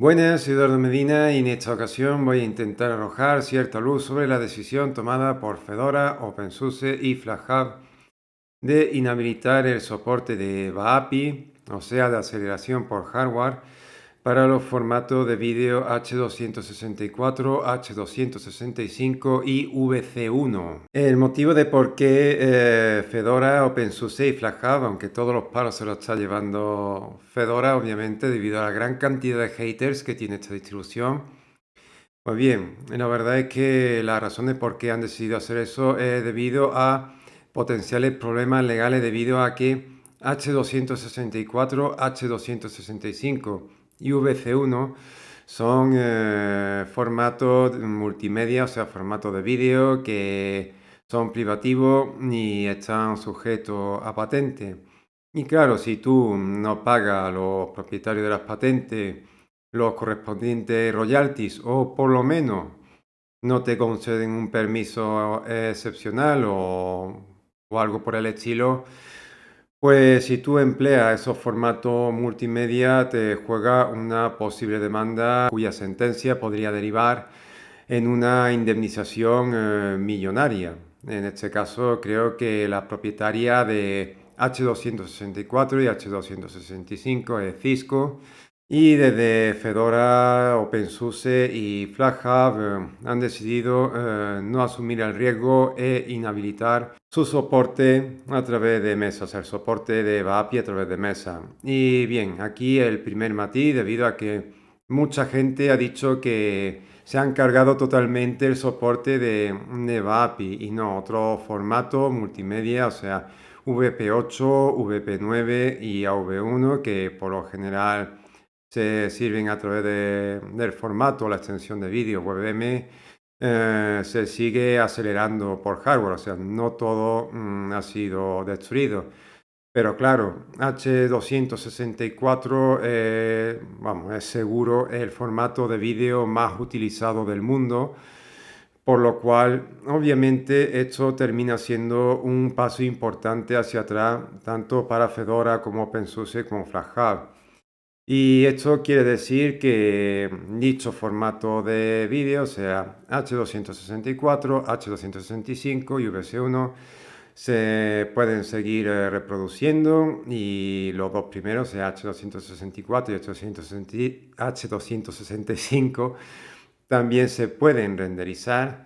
Buenas, soy Eduardo Medina y en esta ocasión voy a intentar arrojar cierta luz sobre la decisión tomada por Fedora, OpenSUSE y FlatHub de inhabilitar el soporte de BAPI, o sea, de aceleración por hardware, para los formatos de vídeo H264, H265 y VC1. El motivo de por qué eh, Fedora, OpenSUSE y FlashHub aunque todos los palos se lo está llevando Fedora, obviamente, debido a la gran cantidad de haters que tiene esta distribución. Pues bien, la verdad es que la razón de por qué han decidido hacer eso es debido a potenciales problemas legales debido a que H264, H265 y VC1 son eh, formatos multimedia, o sea, formatos de vídeo que son privativos y están sujetos a patente. Y claro, si tú no pagas a los propietarios de las patentes los correspondientes royalties o por lo menos no te conceden un permiso excepcional o algo por el estilo, pues si tú empleas esos formatos multimedia, te juega una posible demanda cuya sentencia podría derivar en una indemnización eh, millonaria. En este caso, creo que la propietaria de H264 y H265 es Cisco. Y desde Fedora, OpenSUSE y FlatHub eh, han decidido eh, no asumir el riesgo e inhabilitar su soporte a través de mesa, o el soporte de VAPI a través de mesa. Y bien, aquí el primer matiz, debido a que mucha gente ha dicho que se han cargado totalmente el soporte de, de y no otro formato multimedia, o sea, VP8, VP9 y AV1, que por lo general se sirven a través de, del formato, la extensión de vídeo, WebM eh, se sigue acelerando por hardware, o sea, no todo mm, ha sido destruido. Pero claro, H264, eh, vamos, es seguro el formato de vídeo más utilizado del mundo, por lo cual obviamente esto termina siendo un paso importante hacia atrás, tanto para Fedora como OpenSUSE como FlashHub. Y esto quiere decir que dicho formato de vídeo, sea H264, H265 y vc 1 se pueden seguir eh, reproduciendo y los dos primeros, H264 y H265, también se pueden renderizar,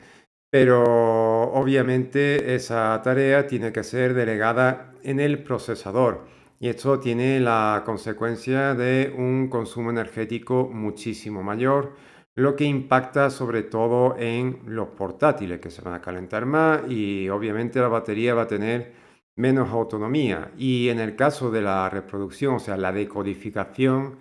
pero obviamente esa tarea tiene que ser delegada en el procesador. Y esto tiene la consecuencia de un consumo energético muchísimo mayor, lo que impacta sobre todo en los portátiles que se van a calentar más y obviamente la batería va a tener menos autonomía. Y en el caso de la reproducción, o sea, la decodificación,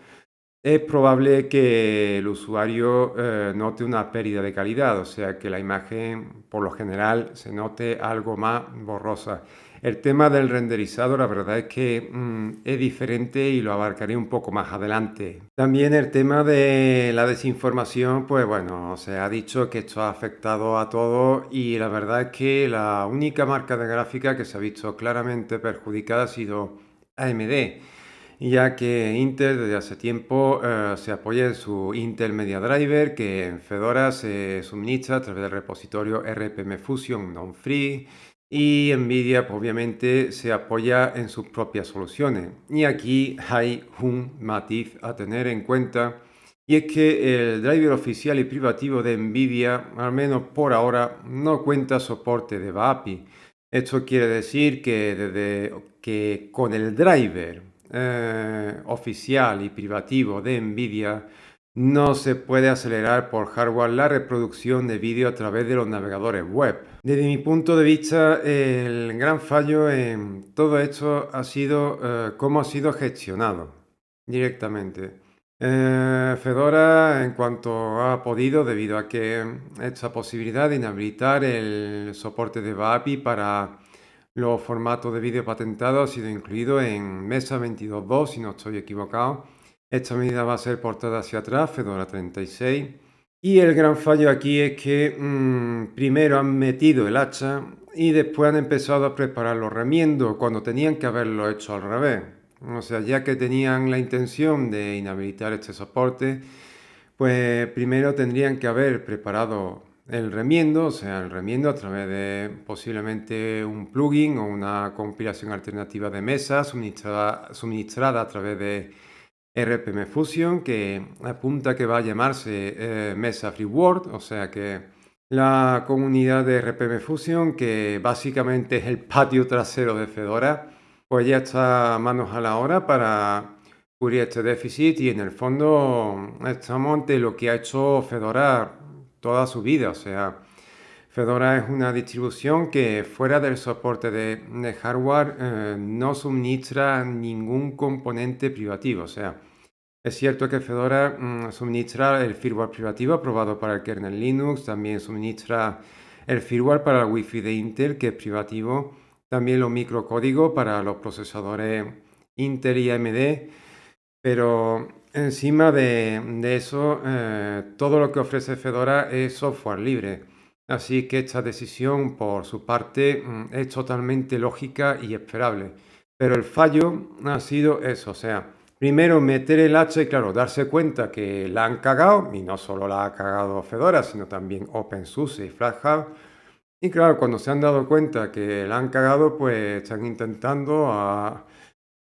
es probable que el usuario eh, note una pérdida de calidad, o sea, que la imagen por lo general se note algo más borrosa. El tema del renderizado, la verdad es que mm, es diferente y lo abarcaré un poco más adelante. También el tema de la desinformación, pues bueno, se ha dicho que esto ha afectado a todo y la verdad es que la única marca de gráfica que se ha visto claramente perjudicada ha sido AMD ya que Intel desde hace tiempo eh, se apoya en su Intel Media Driver, que en Fedora se suministra a través del repositorio RPM Fusion Non-Free, y NVIDIA obviamente se apoya en sus propias soluciones. Y aquí hay un matiz a tener en cuenta y es que el driver oficial y privativo de NVIDIA, al menos por ahora, no cuenta soporte de VAPI. Esto quiere decir que, desde, que con el driver eh, oficial y privativo de NVIDIA no se puede acelerar por hardware la reproducción de vídeo a través de los navegadores web. Desde mi punto de vista, el gran fallo en todo esto ha sido eh, cómo ha sido gestionado directamente. Eh, Fedora, en cuanto ha podido, debido a que esta posibilidad de inhabilitar el soporte de VAPI para los formatos de vídeo patentados ha sido incluido en Mesa 22.2, si no estoy equivocado esta medida va a ser portada hacia atrás, Fedora 36. Y el gran fallo aquí es que mm, primero han metido el hacha y después han empezado a preparar los remiendo cuando tenían que haberlo hecho al revés. O sea, ya que tenían la intención de inhabilitar este soporte, pues primero tendrían que haber preparado el remiendo, o sea, el remiendo a través de posiblemente un plugin o una compilación alternativa de mesa suministrada, suministrada a través de RPM Fusion, que apunta que va a llamarse eh, Mesa Free World, o sea que la comunidad de RPM Fusion, que básicamente es el patio trasero de Fedora, pues ya está manos a la hora para cubrir este déficit y en el fondo estamos ante lo que ha hecho Fedora toda su vida, o sea, Fedora es una distribución que fuera del soporte de, hardware eh, no suministra ningún componente privativo. O sea, es cierto que Fedora mm, suministra el firmware privativo aprobado para el kernel Linux, también suministra el firmware para el Wi-Fi de Intel, que es privativo, también los microcódigos para los procesadores Intel y AMD, pero encima de, eso, eh, todo lo que ofrece Fedora es software libre. Así que esta decisión, por su parte, mm, es totalmente lógica y esperable. Pero el fallo ha sido eso, o sea, primero meter el hacha y claro, darse cuenta que la han cagado, y no solo la ha cagado Fedora, sino también OpenSUSE y FlatHub. Y claro, cuando se han dado cuenta que la han cagado, pues están intentando a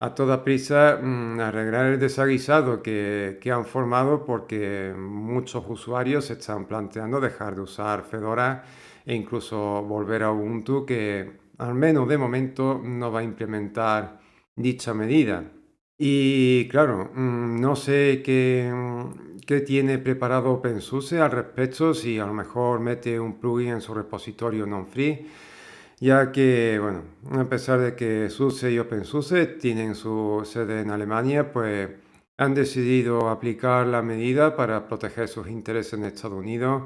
a toda prisa mm, arreglar el desaguisado que, han formado porque muchos usuarios se están planteando dejar de usar Fedora e incluso volver a Ubuntu que al menos de momento no va a implementar dicha medida. Y claro, mm, no sé qué, qué tiene preparado OpenSUSE al respecto, si a lo mejor mete un plugin en su repositorio non-free ya que, bueno, a pesar de que SUSE y OpenSUSE tienen su sede en Alemania, pues han decidido aplicar la medida para proteger sus intereses en Estados Unidos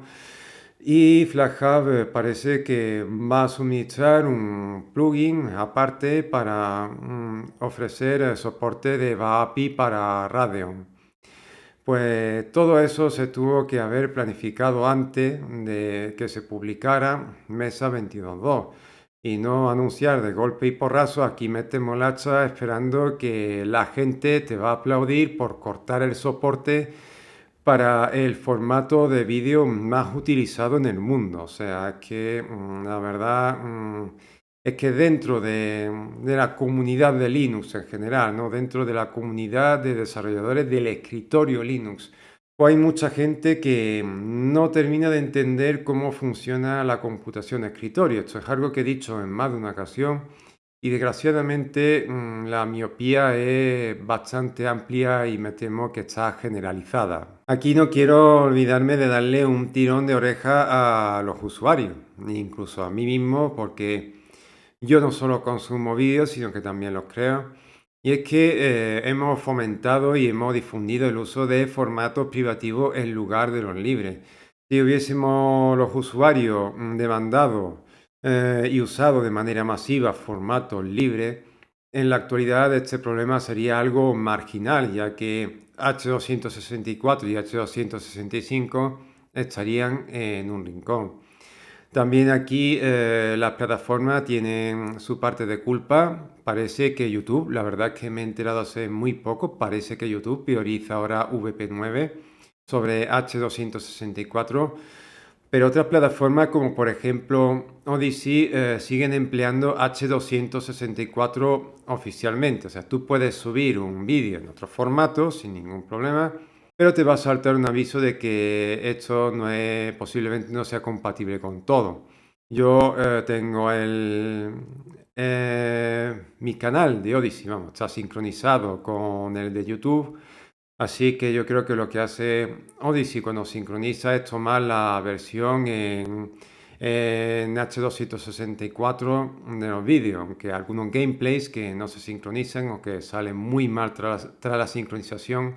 y FlagHub eh, parece que va a suministrar un plugin aparte para mm, ofrecer eh, soporte de VAPI para Radeon. Pues todo eso se tuvo que haber planificado antes de que se publicara Mesa 22.2 y no anunciar de golpe y porrazo aquí mete molacha esperando que la gente te va a aplaudir por cortar el soporte para el formato de vídeo más utilizado en el mundo. O sea, que mm, la verdad mm, es que dentro de, de, la comunidad de Linux en general, ¿no? dentro de la comunidad de desarrolladores del escritorio Linux, o hay mucha gente que mm, no termina de entender cómo funciona la computación de escritorio. Esto es algo que he dicho en más de una ocasión y desgraciadamente mm, la miopía es bastante amplia y me temo que está generalizada. Aquí no quiero olvidarme de darle un tirón de oreja a los usuarios, incluso a mí mismo, porque yo no solo consumo vídeos, sino que también los creo. Y es que eh, hemos fomentado y hemos difundido el uso de formatos privativos en lugar de los libres. Si hubiésemos los usuarios mm, demandado eh, y usado de manera masiva formatos libres, en la actualidad este problema sería algo marginal, ya que H264 y H265 estarían en un rincón. También aquí eh, las plataformas tienen mm, su parte de culpa. Parece que YouTube, la verdad que me he enterado hace muy poco, parece que YouTube prioriza ahora VP9 sobre H264, pero otras plataformas como por ejemplo Odyssey eh, siguen empleando H264 oficialmente. O sea, tú puedes subir un vídeo en otro formato sin ningún problema pero te va a saltar un aviso de que esto posiblemente no sea compatible con todo. Yo eh, tengo eh, mi canal de Odyssey, vamos, está sincronizado con el de YouTube, así que yo creo que lo que hace Odyssey cuando sincroniza es tomar la versión en, H264 de los vídeos, aunque algunos gameplays que no se sincronizan o que salen muy mal tras la sincronización,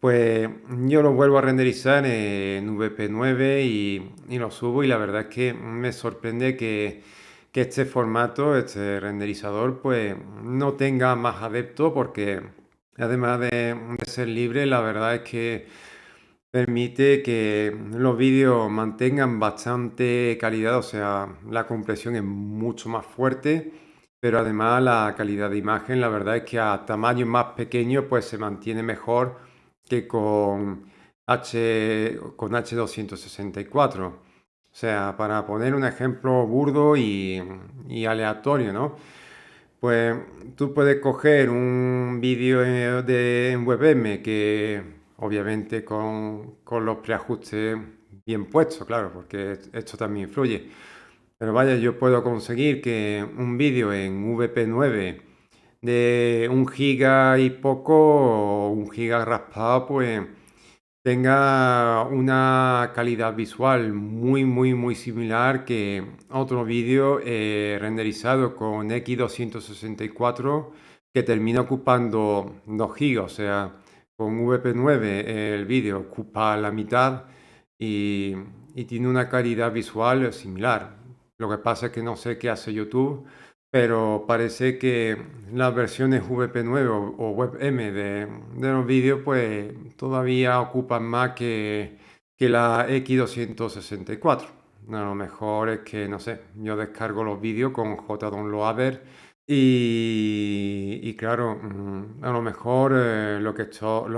pues yo lo vuelvo a renderizar en VP9 y, lo subo y la verdad es que me sorprende que, que este formato, este renderizador, pues no tenga más adepto porque además de, ser libre, la verdad es que permite que los vídeos mantengan bastante calidad, o sea, la compresión es mucho más fuerte, pero además la calidad de imagen, la verdad es que a tamaños más pequeños pues se mantiene mejor que con, H, con H264. O sea, para poner un ejemplo burdo y, aleatorio, ¿no? Pues tú puedes coger un vídeo de WebM que obviamente con, con los preajustes bien puestos, claro, porque esto también influye. Pero vaya, yo puedo conseguir que un vídeo en VP9 de un giga y poco o un giga raspado, pues tenga una calidad visual muy muy muy similar que otro vídeo eh, renderizado con X264 que termina ocupando 2 GB, o sea, con VP9 el vídeo ocupa la mitad y, y tiene una calidad visual similar. Lo que pasa es que no sé qué hace YouTube pero parece que las versiones VP9 o, WebM de, los vídeos pues todavía ocupan más que, que la X264. A lo mejor es que, no sé, yo descargo los vídeos con JDownloader y, claro, a lo mejor eh, lo,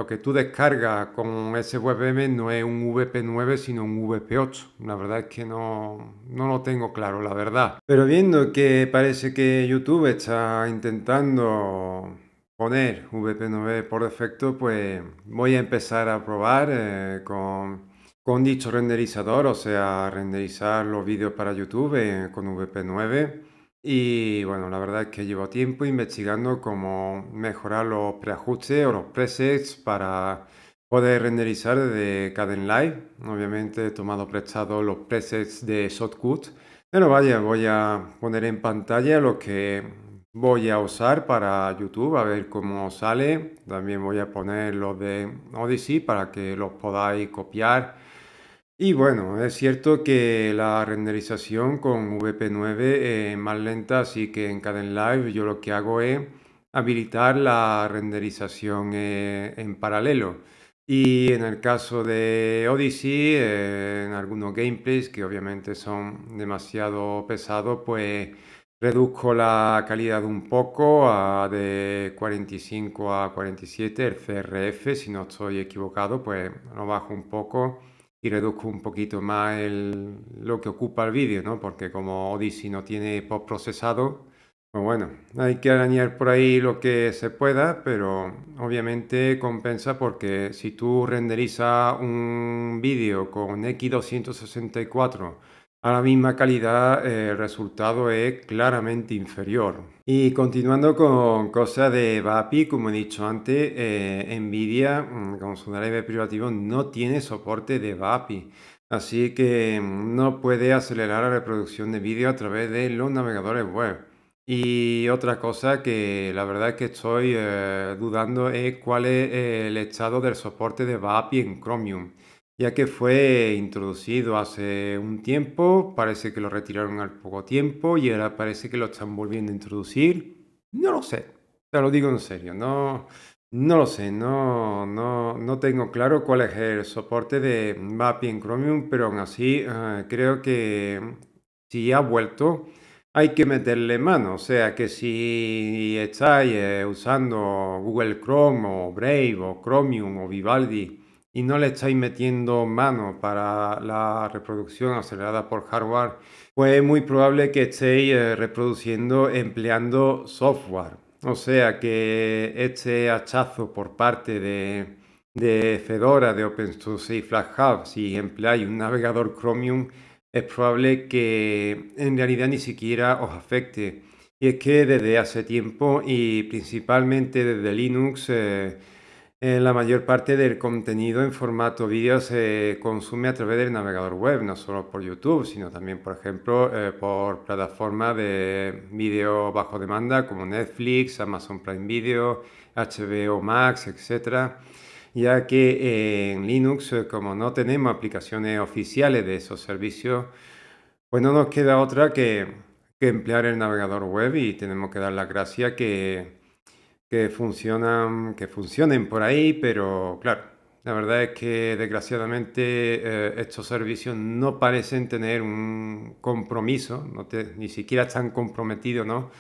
que tú descargas con ese WebM no es un VP9, sino un VP8. La verdad es que no, lo tengo claro, la verdad. Pero viendo que parece que YouTube está intentando poner VP9 por defecto, pues voy a empezar a probar eh, con con dicho renderizador, o sea, renderizar los vídeos para YouTube eh, con VP9. Y bueno, la verdad es que llevo tiempo investigando cómo mejorar los preajustes o los presets para poder renderizar desde Caden Live. Obviamente he tomado prestado los presets de Shotcut. Pero vaya, voy a poner en pantalla lo que voy a usar para YouTube, a ver cómo sale. También voy a poner los de Odyssey para que los podáis copiar y bueno, es cierto que la renderización con VP9 es eh, más lenta, así que en Caden Live yo lo que hago es habilitar la renderización eh, en paralelo. Y en el caso de Odyssey, eh, en algunos gameplays que obviamente son demasiado pesados, pues reduzco la calidad un poco a de 45 a 47 el CRF, si no estoy equivocado, pues lo bajo un poco y reduzco un poquito más lo que ocupa el vídeo, ¿no? Porque como Odyssey no tiene post-procesado pues bueno, hay que arañar por ahí lo que se pueda, pero obviamente compensa porque si tú renderizas un vídeo con X264 a la misma calidad eh, el resultado es claramente inferior. Y continuando con cosas de VAPI, como he dicho antes, eh, Nvidia mm, con su drive privativo no tiene soporte de VAPI. Así que mm, no puede acelerar la reproducción de vídeo a través de los navegadores web. Y otra cosa que la verdad es que estoy eh, dudando es cuál es eh, el estado del soporte de VAPI en Chromium ya que fue introducido hace un tiempo, parece que lo retiraron al poco tiempo y ahora parece que lo están volviendo a introducir. No lo sé, te lo digo en serio, no, no lo sé, no, no, tengo claro cuál es el soporte de MAPI en Chromium, pero aún así ah, creo que si ha vuelto hay que meterle mano, o sea que si estáis eh, usando Google Chrome o Brave o Chromium o Vivaldi, y no le estáis metiendo mano para la reproducción acelerada por hardware, pues es muy probable que estéis eh, reproduciendo empleando software. O sea que este hachazo por parte de, Fedora, de OpenSUSE y hub si empleáis un navegador Chromium, es probable que en realidad ni siquiera os afecte. Y es que desde hace tiempo y principalmente desde Linux, eh, eh, la mayor parte del contenido en formato vídeo se consume a través del navegador web, no solo por YouTube, sino también, por ejemplo, eh, por plataformas de vídeo bajo demanda como Netflix, Amazon Prime Video, HBO Max, etc. Ya que eh, en Linux, como no tenemos aplicaciones oficiales de esos servicios, pues no nos queda otra que, que emplear el navegador web y tenemos que dar la gracia que que funcionan, que funcionen por ahí, pero claro, la verdad es que desgraciadamente eh, estos servicios no parecen tener un compromiso, ni siquiera están comprometidos ¿no?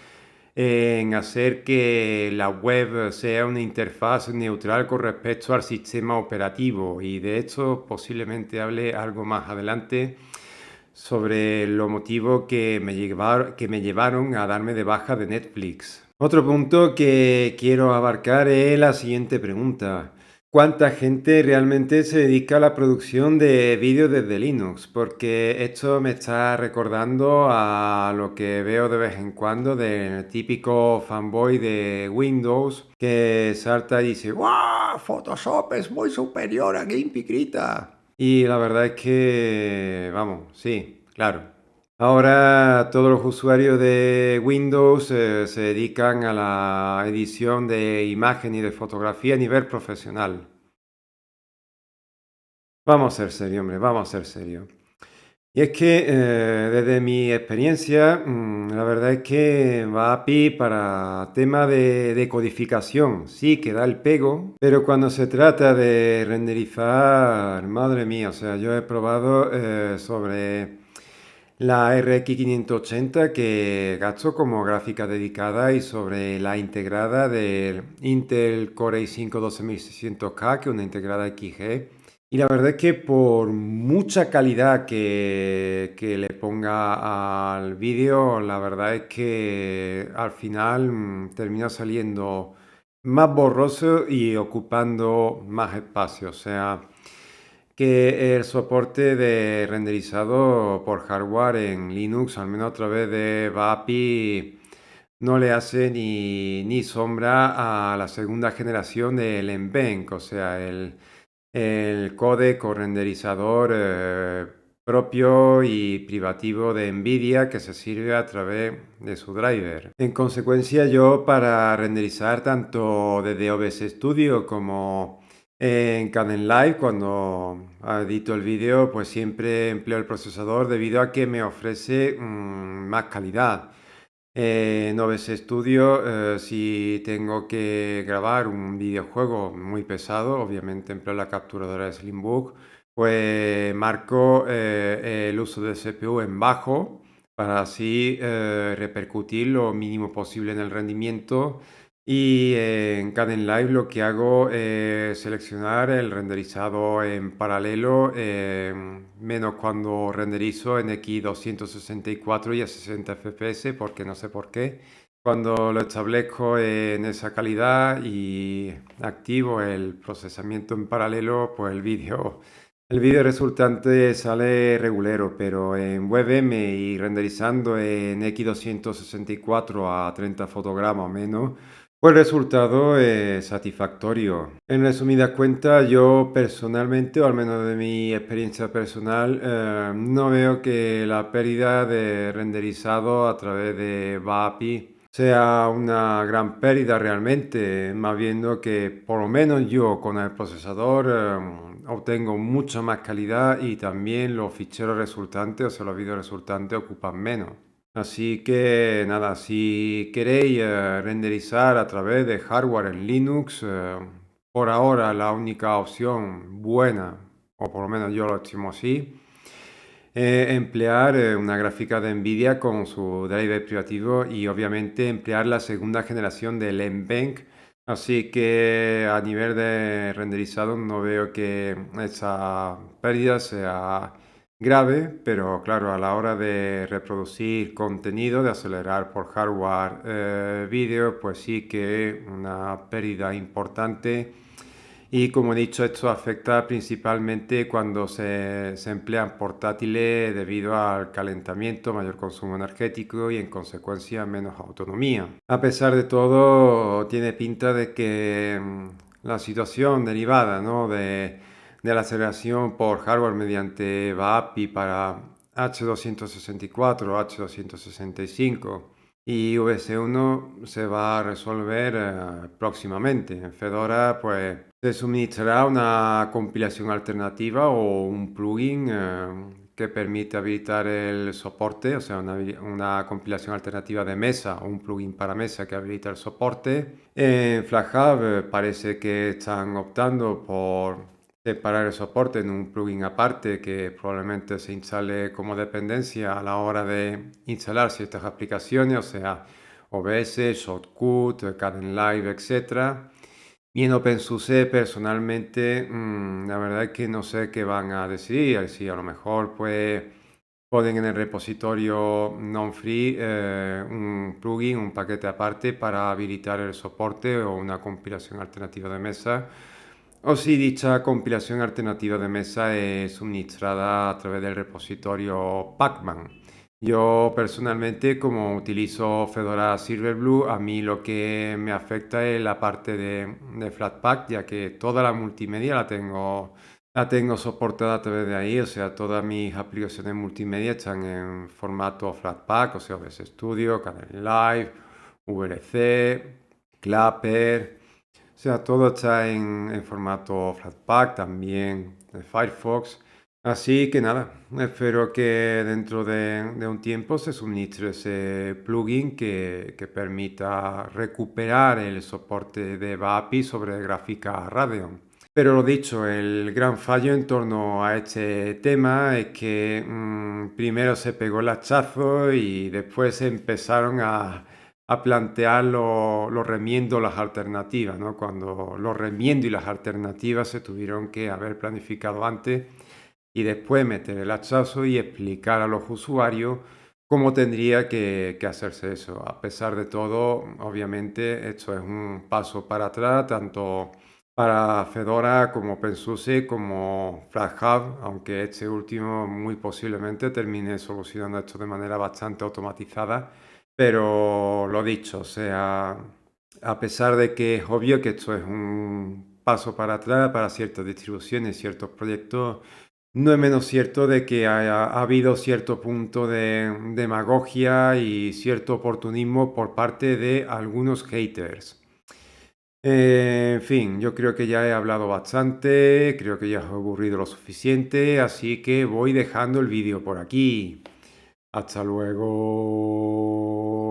en hacer que la web sea una interfaz neutral con respecto al sistema operativo y de esto posiblemente hable algo más adelante sobre los motivos que me, que me llevaron a darme de baja de Netflix. Otro punto que quiero abarcar es la siguiente pregunta. ¿Cuánta gente realmente se dedica a la producción de vídeos desde Linux? Porque esto me está recordando a lo que veo de vez en cuando del típico fanboy de Windows que salta y dice ¡Wow! Photoshop es muy superior a GIMP y Y la verdad es que, vamos, sí, claro, Ahora todos los usuarios de Windows eh, se dedican a la edición de imagen y de fotografía a nivel profesional. Vamos a ser serio, hombre, vamos a ser serio. Y es que eh, desde mi experiencia, mm, la verdad es que va API para tema de, codificación, sí que da el pego, pero cuando se trata de renderizar, madre mía, o sea, yo he probado eh, sobre la RX580 que gasto como gráfica dedicada y sobre la integrada del Intel Core i5-12600K, que es una integrada XG. Y la verdad es que por mucha calidad que, le ponga al vídeo, la verdad es que al final mm, termina saliendo más borroso y ocupando más espacio. O sea, que el soporte de renderizado por hardware en Linux, al menos a través de VAPI, no le hace ni, sombra a la segunda generación del NVENC, o sea, el, el codec renderizador eh, propio y privativo de NVIDIA que se sirve a través de su driver. En consecuencia, yo para renderizar tanto desde OBS Studio como en Canon Live, cuando edito el vídeo, pues siempre empleo el procesador debido a que me ofrece mm, más calidad. en eh, OBS Studio, eh, si tengo que grabar un videojuego muy pesado, obviamente empleo la capturadora de Slimbook, pues marco eh, el uso de CPU en bajo para así repercutir lo mínimo posible en el rendimiento y eh, en Caden Live lo que hago eh, es seleccionar el renderizado en paralelo, eh, menos cuando renderizo en X264 y a 60 FPS, porque no sé por qué. Cuando lo establezco en esa calidad y activo el procesamiento en paralelo, pues el vídeo el vídeo resultante sale regulero, pero en WebM y renderizando en X264 a 30 fotogramas o menos, pues el resultado es eh, satisfactorio. En resumidas cuentas, yo personalmente, o al menos de mi experiencia personal, eh, no veo que la pérdida de renderizado a través de VAPI sea una gran pérdida realmente, más viendo que por lo menos yo con el procesador eh, obtengo mucha más calidad y también los ficheros resultantes, o sea, los videos resultantes ocupan menos. Así que nada, si queréis eh, renderizar a través de hardware en Linux, eh, por ahora la única opción buena, o por lo menos yo lo estimo así, es emplear eh, una gráfica de NVIDIA con su driver privativo y obviamente emplear la segunda generación del M-Bank. Así que a nivel de renderizado no veo que esa pérdida sea grave, pero claro, a la hora de reproducir contenido, de acelerar por hardware eh, vídeo, pues sí que una pérdida importante. Y como he dicho, esto afecta principalmente cuando se, se emplean portátiles debido al calentamiento, mayor consumo energético y en consecuencia menos autonomía. A pesar de todo, tiene pinta de que mm, la situación derivada ¿no? de de la aceleración por hardware mediante VAPI para H264, H265 y VC1 se va a resolver próximamente eh, próximamente. Fedora pues se suministrará una compilación alternativa o un plugin eh, que permite habilitar el soporte, o sea, una, compilación alternativa de mesa o un plugin para mesa que habilita el soporte. En FlagHub eh, parece que están optando por separar el soporte en un plugin aparte que probablemente se instale como dependencia a la hora de instalar ciertas aplicaciones, o sea, OBS, Shortcut, Caden Live, etc. Y en OpenSUSE personalmente, mm, la verdad es que no sé qué van a decidir, si a lo mejor pues ponen en el repositorio non-free eh, un plugin, un paquete aparte para habilitar el soporte o una compilación alternativa de mesa o si dicha compilación alternativa de mesa es suministrada a través del repositorio Pacman. Yo personalmente, como utilizo Fedora Silverblue, a mí lo que me afecta es la parte de, Flatpak, ya que toda la multimedia la tengo, la tengo soportada a través de ahí, o sea, todas mis aplicaciones multimedia están en formato Flatpak, o sea, OBS Studio, Canal Live, VLC, Clapper, o sea, todo está en, formato Flatpak también, de Firefox. Así que nada, espero que dentro de, un tiempo se suministre ese plugin que, permita recuperar el soporte de BAPI sobre gráfica Radeon. Pero lo dicho, el gran fallo en torno a este tema es que mm, primero se pegó el hachazo y después empezaron a a plantear los lo las alternativas, ¿no? cuando los remiendo y las alternativas se tuvieron que haber planificado antes y después meter el hachazo y explicar a los usuarios cómo tendría que, hacerse eso. A pesar de todo, obviamente, esto es un paso para atrás, tanto para Fedora como PenSUSE como Hub, aunque este último muy posiblemente termine solucionando esto de manera bastante automatizada pero lo dicho, o sea, a pesar de que es obvio que esto es un paso para atrás para ciertas distribuciones, ciertos proyectos, no es menos cierto de que ha habido cierto punto de demagogia y cierto oportunismo por parte de algunos haters. Eh, en fin, yo creo que ya he hablado bastante, creo que ya he aburrido lo suficiente, así que voy dejando el vídeo por aquí. Hasta luego.